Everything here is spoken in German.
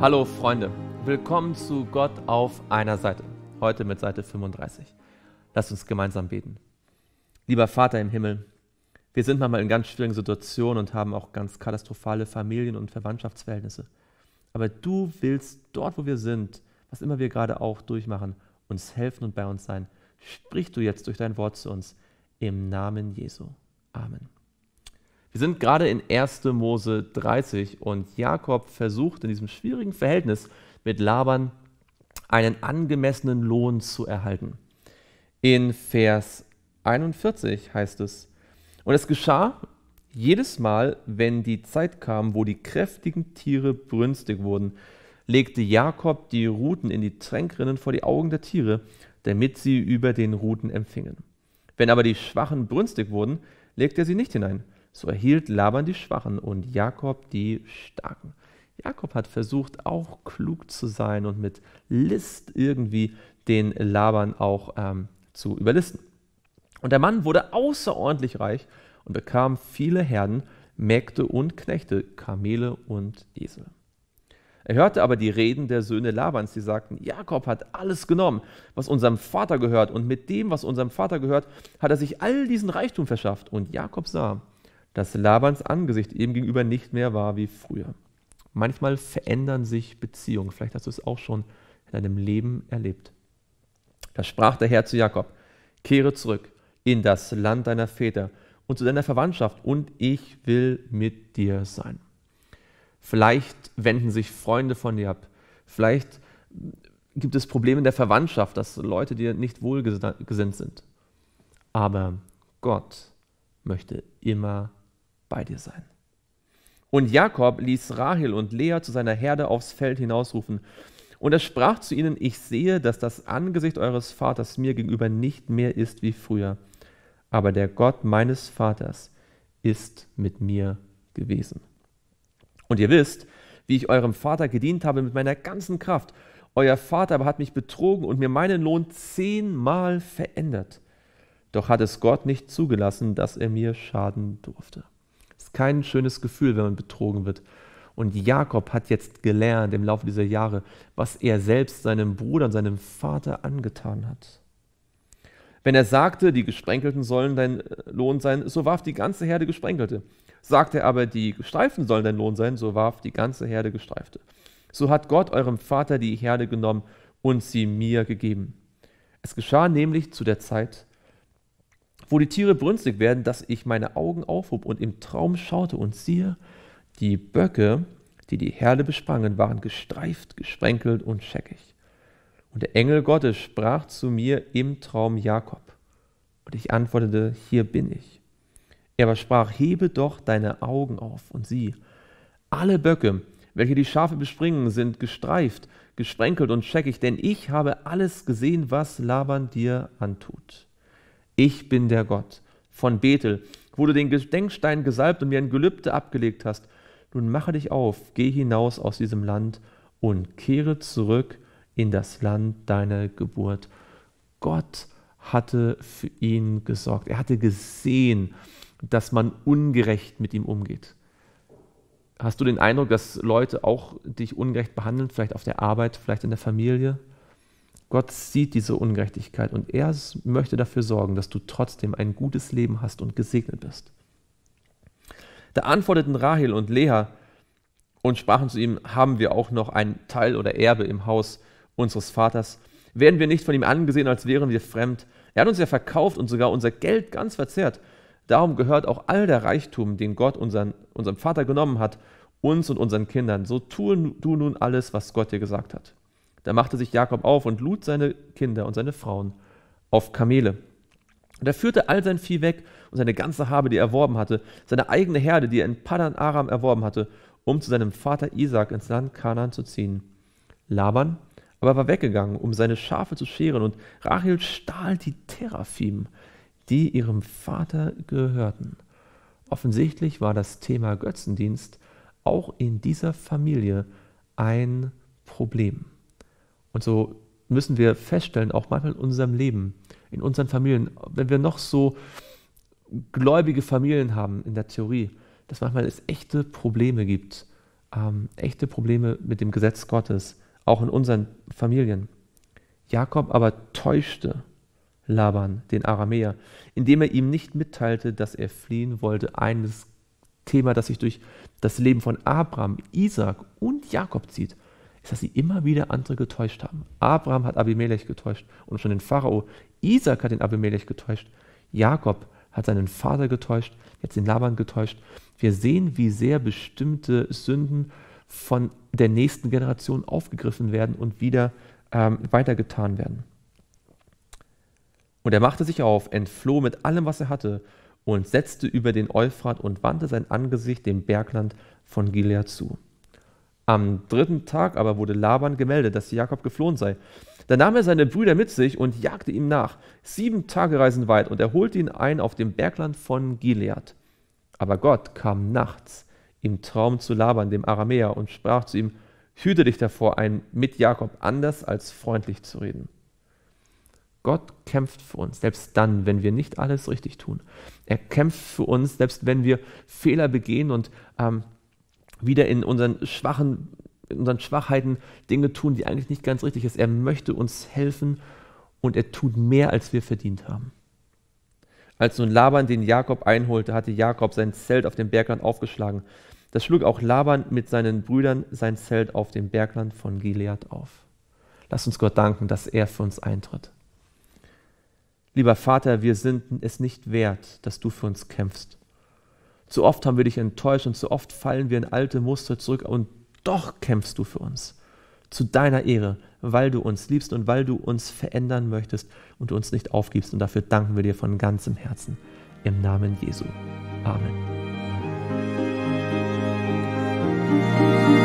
Hallo Freunde, willkommen zu Gott auf einer Seite. Heute mit Seite 35. Lass uns gemeinsam beten. Lieber Vater im Himmel, wir sind manchmal in ganz schwierigen Situationen und haben auch ganz katastrophale Familien- und Verwandtschaftsverhältnisse. Aber du willst dort, wo wir sind, was immer wir gerade auch durchmachen, uns helfen und bei uns sein. Sprich du jetzt durch dein Wort zu uns. Im Namen Jesu. Amen. Wir sind gerade in 1. Mose 30 und Jakob versucht in diesem schwierigen Verhältnis mit Laban einen angemessenen Lohn zu erhalten. In Vers 41 heißt es, und es geschah jedes Mal, wenn die Zeit kam, wo die kräftigen Tiere brünstig wurden, legte Jakob die Ruten in die Tränkrinnen vor die Augen der Tiere, damit sie über den Ruten empfingen. Wenn aber die Schwachen brünstig wurden, legte er sie nicht hinein, so erhielt Laban die Schwachen und Jakob die Starken. Jakob hat versucht, auch klug zu sein und mit List irgendwie den Laban auch ähm, zu überlisten. Und der Mann wurde außerordentlich reich und bekam viele Herden, Mägde und Knechte, Kamele und Esel. Er hörte aber die Reden der Söhne Labans, die sagten, Jakob hat alles genommen, was unserem Vater gehört, und mit dem, was unserem Vater gehört, hat er sich all diesen Reichtum verschafft. Und Jakob sah, dass Labans Angesicht ihm gegenüber nicht mehr war wie früher. Manchmal verändern sich Beziehungen. Vielleicht hast du es auch schon in deinem Leben erlebt. Da sprach der Herr zu Jakob: Kehre zurück in das Land deiner Väter und zu deiner Verwandtschaft, und ich will mit dir sein. Vielleicht wenden sich Freunde von dir ab. Vielleicht gibt es Probleme in der Verwandtschaft, dass Leute dir nicht wohlgesinnt sind. Aber Gott möchte immer bei dir sein. Und Jakob ließ Rahel und Lea zu seiner Herde aufs Feld hinausrufen. Und er sprach zu ihnen, ich sehe, dass das Angesicht eures Vaters mir gegenüber nicht mehr ist wie früher, aber der Gott meines Vaters ist mit mir gewesen. Und ihr wisst, wie ich eurem Vater gedient habe mit meiner ganzen Kraft. Euer Vater aber hat mich betrogen und mir meinen Lohn zehnmal verändert. Doch hat es Gott nicht zugelassen, dass er mir schaden durfte kein schönes Gefühl, wenn man betrogen wird. Und Jakob hat jetzt gelernt im Laufe dieser Jahre, was er selbst seinem Bruder und seinem Vater angetan hat. Wenn er sagte, die Gesprenkelten sollen dein äh, Lohn sein, so warf die ganze Herde Gesprenkelte. Sagte er aber, die Gestreiften sollen dein Lohn sein, so warf die ganze Herde Gestreifte. So hat Gott eurem Vater die Herde genommen und sie mir gegeben. Es geschah nämlich zu der Zeit, wo die Tiere brünstig werden, dass ich meine Augen aufhob und im Traum schaute und siehe, die Böcke, die die Herde besprangen, waren gestreift, gesprenkelt und scheckig. Und der Engel Gottes sprach zu mir im Traum Jakob. Und ich antwortete, hier bin ich. Er aber sprach, hebe doch deine Augen auf und sieh, alle Böcke, welche die Schafe bespringen, sind gestreift, gesprenkelt und scheckig, denn ich habe alles gesehen, was Laban dir antut ich bin der Gott von Bethel, wo du den Gedenkstein gesalbt und mir ein Gelübde abgelegt hast. Nun mache dich auf, geh hinaus aus diesem Land und kehre zurück in das Land deiner Geburt. Gott hatte für ihn gesorgt. Er hatte gesehen, dass man ungerecht mit ihm umgeht. Hast du den Eindruck, dass Leute auch dich ungerecht behandeln, vielleicht auf der Arbeit, vielleicht in der Familie? Gott sieht diese Ungerechtigkeit und er möchte dafür sorgen, dass du trotzdem ein gutes Leben hast und gesegnet bist. Da antworteten Rahel und Lea und sprachen zu ihm, haben wir auch noch einen Teil oder Erbe im Haus unseres Vaters? Werden wir nicht von ihm angesehen, als wären wir fremd? Er hat uns ja verkauft und sogar unser Geld ganz verzehrt. Darum gehört auch all der Reichtum, den Gott unseren, unserem Vater genommen hat, uns und unseren Kindern. So tue du nun alles, was Gott dir gesagt hat. Da machte sich Jakob auf und lud seine Kinder und seine Frauen auf Kamele. Und er führte all sein Vieh weg und seine ganze Habe, die er erworben hatte, seine eigene Herde, die er in Padan Aram erworben hatte, um zu seinem Vater Isaac ins Land Kanaan zu ziehen. Laban aber war weggegangen, um seine Schafe zu scheren, und Rachel stahl die Teraphim, die ihrem Vater gehörten. Offensichtlich war das Thema Götzendienst auch in dieser Familie ein Problem. Und so müssen wir feststellen, auch manchmal in unserem Leben, in unseren Familien, wenn wir noch so gläubige Familien haben in der Theorie, dass manchmal es echte Probleme gibt, ähm, echte Probleme mit dem Gesetz Gottes, auch in unseren Familien. Jakob aber täuschte Laban, den Aramäer, indem er ihm nicht mitteilte, dass er fliehen wollte. Eines Thema, das sich durch das Leben von Abraham, Isaac und Jakob zieht dass sie immer wieder andere getäuscht haben. Abraham hat Abimelech getäuscht und schon den Pharao. Isaac hat den Abimelech getäuscht. Jakob hat seinen Vater getäuscht, jetzt den Laban getäuscht. Wir sehen, wie sehr bestimmte Sünden von der nächsten Generation aufgegriffen werden und wieder ähm, weitergetan werden. Und er machte sich auf, entfloh mit allem, was er hatte, und setzte über den Euphrat und wandte sein Angesicht dem Bergland von Gilead zu. Am dritten Tag aber wurde Laban gemeldet, dass Jakob geflohen sei. Da nahm er seine Brüder mit sich und jagte ihm nach, sieben Tage reisen weit, und er holte ihn ein auf dem Bergland von Gilead. Aber Gott kam nachts im Traum zu Laban, dem Aramäer, und sprach zu ihm, hüte dich davor ein, mit Jakob anders als freundlich zu reden. Gott kämpft für uns, selbst dann, wenn wir nicht alles richtig tun. Er kämpft für uns, selbst wenn wir Fehler begehen und ähm, wieder in unseren schwachen, in unseren Schwachheiten Dinge tun, die eigentlich nicht ganz richtig ist. Er möchte uns helfen und er tut mehr, als wir verdient haben. Als nun Laban den Jakob einholte, hatte Jakob sein Zelt auf dem Bergland aufgeschlagen. Das schlug auch Laban mit seinen Brüdern sein Zelt auf dem Bergland von Gilead auf. Lass uns Gott danken, dass er für uns eintritt. Lieber Vater, wir sind es nicht wert, dass du für uns kämpfst. Zu oft haben wir dich enttäuscht und zu oft fallen wir in alte Muster zurück und doch kämpfst du für uns. Zu deiner Ehre, weil du uns liebst und weil du uns verändern möchtest und uns nicht aufgibst. Und dafür danken wir dir von ganzem Herzen. Im Namen Jesu. Amen.